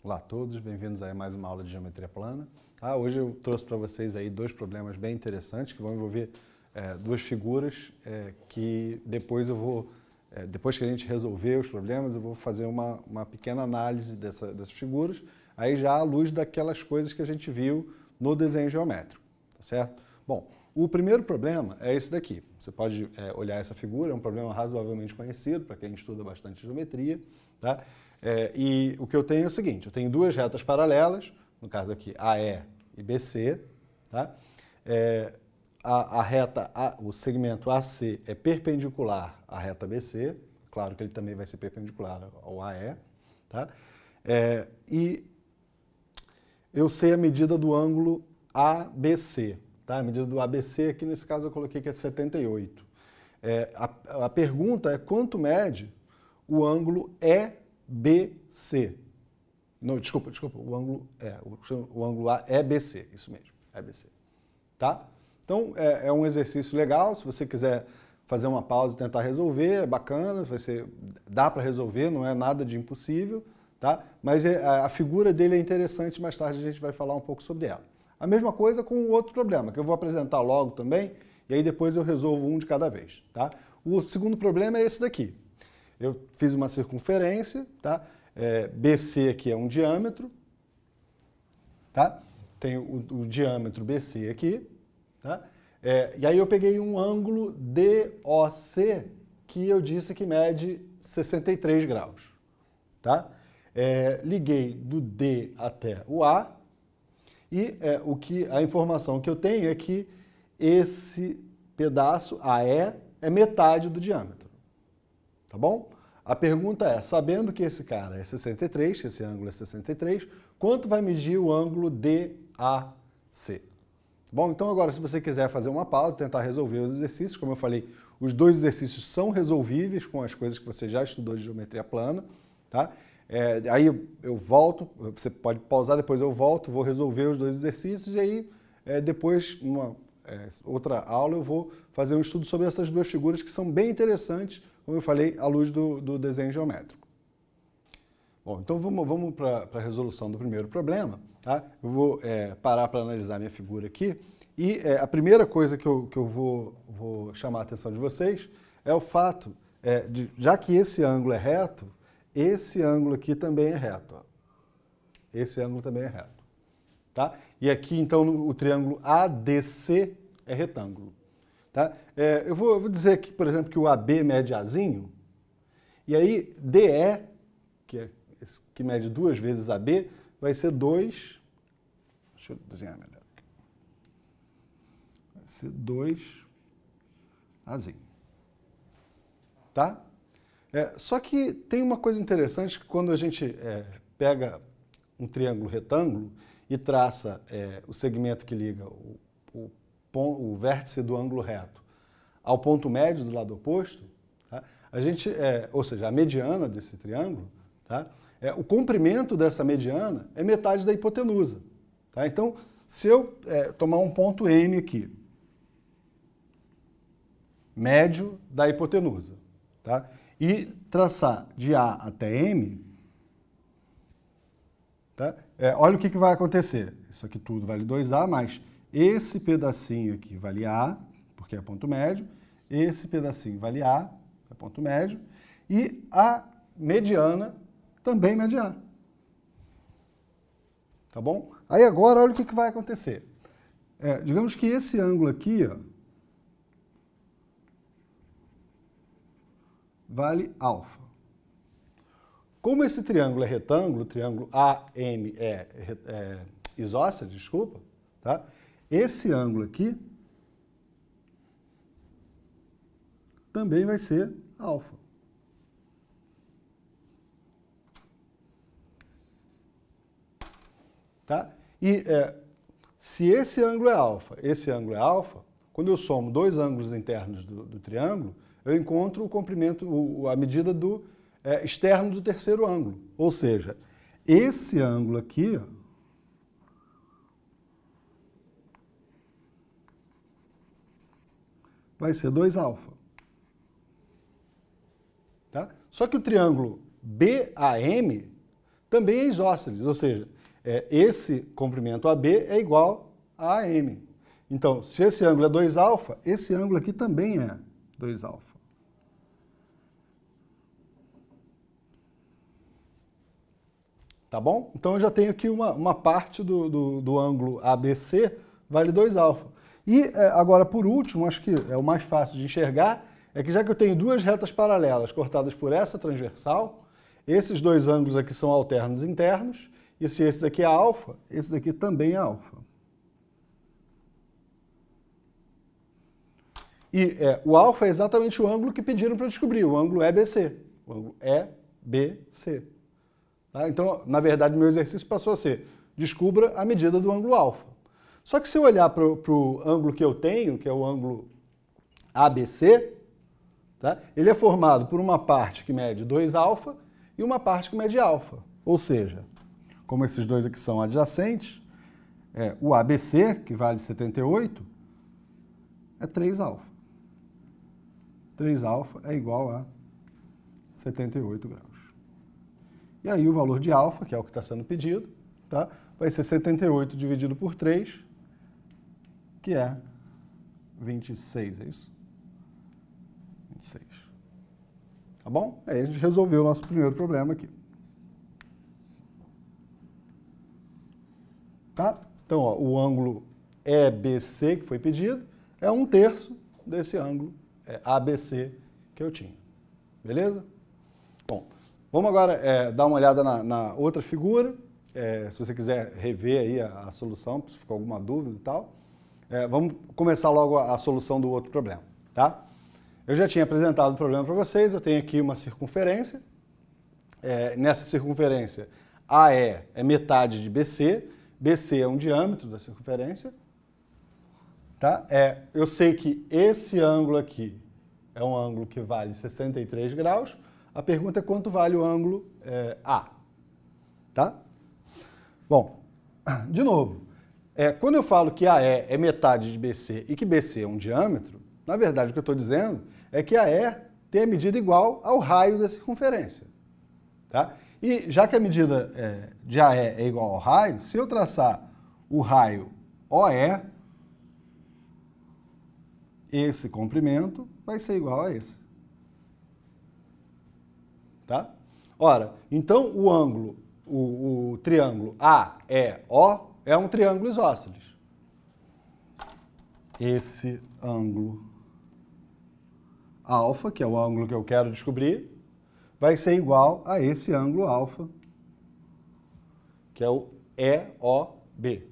Olá a todos, bem-vindos a mais uma aula de geometria plana. Ah, hoje eu trouxe para vocês aí dois problemas bem interessantes que vão envolver é, duas figuras é, que depois eu vou, é, depois que a gente resolver os problemas, eu vou fazer uma, uma pequena análise dessa, dessas figuras, aí já à luz daquelas coisas que a gente viu no desenho geométrico, tá certo? Bom, o primeiro problema é esse daqui. Você pode é, olhar essa figura, é um problema razoavelmente conhecido para quem estuda bastante geometria, tá? É, e o que eu tenho é o seguinte: eu tenho duas retas paralelas, no caso aqui AE e BC, tá? É, a, a, reta, a, o segmento AC é perpendicular à reta BC, claro que ele também vai ser perpendicular ao AE, tá? É, e eu sei a medida do ângulo ABC, tá? A medida do ABC aqui nesse caso eu coloquei que é 78. É, a, a pergunta é quanto mede o ângulo E BC. Não, desculpa, desculpa. O ângulo é o, ângulo A é BC, isso mesmo, é BC. Tá? Então é, é um exercício legal. Se você quiser fazer uma pausa e tentar resolver, é bacana. você dá para resolver, não é nada de impossível, tá? Mas é, a, a figura dele é interessante. Mais tarde a gente vai falar um pouco sobre ela. A mesma coisa com o outro problema que eu vou apresentar logo também. E aí depois eu resolvo um de cada vez, tá? O segundo problema é esse daqui. Eu fiz uma circunferência, tá? É, BC aqui é um diâmetro, tá? Tem o, o diâmetro BC aqui, tá? É, e aí eu peguei um ângulo DOC que eu disse que mede 63 graus, tá? É, liguei do D até o A e é, o que a informação que eu tenho é que esse pedaço AE é metade do diâmetro tá bom? A pergunta é, sabendo que esse cara é 63, que esse ângulo é 63, quanto vai medir o ângulo DAC? Tá bom, então agora se você quiser fazer uma pausa, tentar resolver os exercícios, como eu falei, os dois exercícios são resolvíveis com as coisas que você já estudou de geometria plana, tá? É, aí eu, volto, você pode pausar, depois eu volto, vou resolver os dois exercícios e aí é, depois, numa é, outra aula, eu vou fazer um estudo sobre essas duas figuras que são bem interessantes como eu falei, à luz do, do desenho geométrico. Bom, então vamos, vamos para a resolução do primeiro problema. Tá? Eu vou é, parar para analisar minha figura aqui. E é, a primeira coisa que eu, que eu vou, vou chamar a atenção de vocês é o fato é, de, já que esse ângulo é reto, esse ângulo aqui também é reto. Ó. Esse ângulo também é reto. Tá? E aqui, então, o triângulo ADC é retângulo. Tá? É, eu, vou, eu, vou, dizer aqui, por exemplo, que o AB mede Azinho, e aí DE, que, é, que mede duas vezes AB, vai ser 2. Deixa eu desenhar melhor. Aqui. Vai ser 2 Azinho. Tá? É, só que tem uma coisa interessante que quando a gente é, pega um triângulo retângulo e traça é, o segmento que liga o, o o vértice do ângulo reto, ao ponto médio do lado oposto, tá? a gente, é, ou seja, a mediana desse triângulo, tá? é, o comprimento dessa mediana é metade da hipotenusa. Tá? Então, se eu é, tomar um ponto M aqui, médio da hipotenusa, tá? e traçar de A até M, tá? É, olha o que, que vai acontecer. Isso aqui tudo vale 2A mais esse pedacinho aqui vale A, porque é ponto médio. Esse pedacinho vale A, é ponto médio. E a mediana também é mediana. Tá bom? Aí agora, olha o que, que vai acontecer. É, digamos que esse ângulo aqui ó, vale alfa. Como esse triângulo é retângulo, triângulo AME é, é, é isósceles, desculpa, tá? Esse ângulo aqui também vai ser alfa. Tá? E é, se esse ângulo é alfa, esse ângulo é alfa, quando eu somo dois ângulos internos do, do triângulo, eu encontro o comprimento, o, a medida do é, externo do terceiro ângulo. Ou seja, esse ângulo aqui, ó, vai ser 2 alfa. Tá? Só que o triângulo BAM também é isósceles, ou seja, é, esse comprimento AB é igual a AM. Então, se esse ângulo é 2 alfa, esse ângulo aqui também é 2 alfa. Tá bom? Então eu já tenho aqui uma, uma parte do, do, do ângulo ABC vale 2 alfa. E é, agora, por último, acho que é o mais fácil de enxergar, é que já que eu tenho duas retas paralelas cortadas por essa transversal, esses dois ângulos aqui são alternos internos, e se esse daqui é alfa, esse daqui também é alfa. E é, o alfa é exatamente o ângulo que pediram para descobrir, o ângulo EBC. O ângulo EBC. Tá? Então, na verdade, meu exercício passou a ser descubra a medida do ângulo alfa. Só que se eu olhar para o ângulo que eu tenho, que é o ângulo ABC, tá? ele é formado por uma parte que mede 2α e uma parte que mede alfa. Ou seja, como esses dois aqui são adjacentes, é, o ABC, que vale 78, é 3α. 3α é igual a 78 graus. E aí o valor de alfa, que é o que está sendo pedido, tá? vai ser 78 dividido por 3, que é 26, é isso? 26. Tá bom? Aí é, a gente resolveu o nosso primeiro problema aqui. Tá? Então, ó, o ângulo EBC que foi pedido é um terço desse ângulo é ABC que eu tinha. Beleza? Bom, vamos agora é, dar uma olhada na, na outra figura. É, se você quiser rever aí a, a solução, se ficou alguma dúvida e tal. É, vamos começar logo a, a, solução do outro problema, tá? Eu já tinha apresentado o problema para vocês, eu tenho aqui uma circunferência. É, nessa circunferência, AE é, é metade de BC, BC é um diâmetro da circunferência. Tá? É, eu sei que esse ângulo aqui é um ângulo que vale 63 graus. A pergunta é quanto vale o ângulo é, A. Tá? Bom, de novo, é, quando eu falo que AE é metade de BC e que BC é um diâmetro, na verdade o que eu estou dizendo é que AE tem a medida igual ao raio da circunferência. Tá? E já que a medida é, de AE é igual ao raio, se eu traçar o raio OE, esse comprimento vai ser igual a esse. Tá? Ora, então o ângulo, o, o triângulo AEO é um triângulo isósceles. Esse ângulo alfa, que é o ângulo que eu quero descobrir, vai ser igual a esse ângulo alfa, que é o EOB.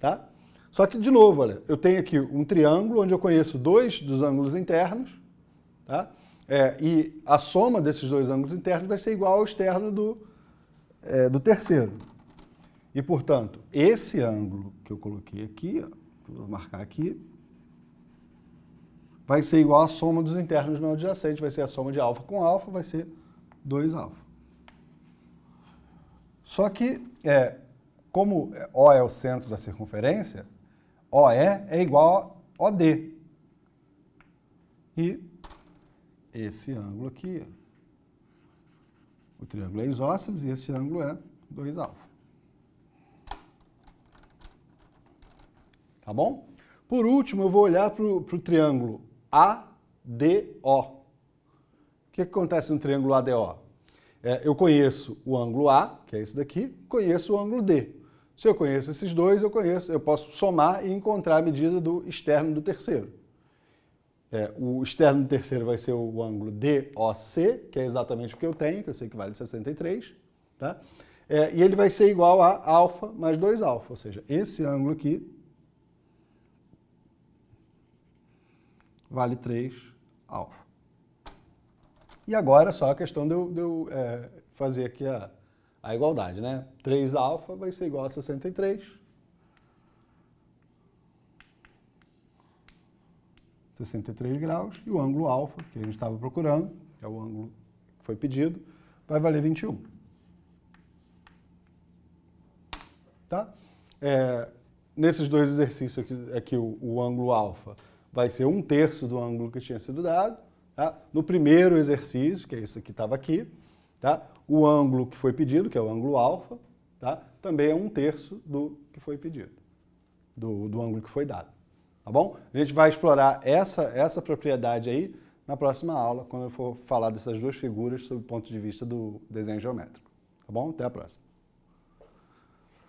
Tá? Só que, de novo, olha, eu tenho aqui um triângulo onde eu conheço dois dos ângulos internos, tá? É, e a soma desses dois ângulos internos vai ser igual ao externo do, é, do terceiro. E, portanto, esse ângulo que eu coloquei aqui, vou marcar aqui, vai ser igual à soma dos internos não adjacentes, vai ser a soma de alfa com alfa, vai ser 2 alfa. Só que, é, como O é o centro da circunferência, OE é igual a OD. E esse ângulo aqui, o triângulo é isósceles e esse ângulo é 2 alfa. tá bom? Por último, eu vou olhar para o triângulo ADO. O que, é que, acontece no triângulo ADO? É, eu conheço o ângulo A, que é esse daqui, conheço o ângulo D. Se eu conheço esses dois, eu conheço, eu posso somar e encontrar a medida do externo do terceiro. É, o externo do terceiro vai ser o ângulo DOC, que é exatamente o que eu tenho, que eu sei que vale 63, tá? É, e ele vai ser igual a alfa mais 2 alfa, ou seja, esse ângulo aqui vale 3, alfa. E agora é só a questão de eu, de eu é, fazer aqui a, a igualdade, né? 3 alfa vai ser igual a 63. 63 graus e o ângulo alfa, que a gente estava procurando, que é o ângulo que foi pedido, vai valer 21. Tá? É, nesses dois exercícios aqui, aqui o, o ângulo alfa vai ser um terço do ângulo que tinha sido dado. Tá? No primeiro exercício, que é isso que estava aqui, tá? o ângulo que foi pedido, que é o ângulo alfa, tá? também é um terço do que foi pedido, do, do ângulo que foi dado. Tá bom? A gente vai explorar essa, essa propriedade aí na próxima aula, quando eu for falar dessas duas figuras sob o ponto de vista do desenho geométrico. Tá bom? Até a próxima.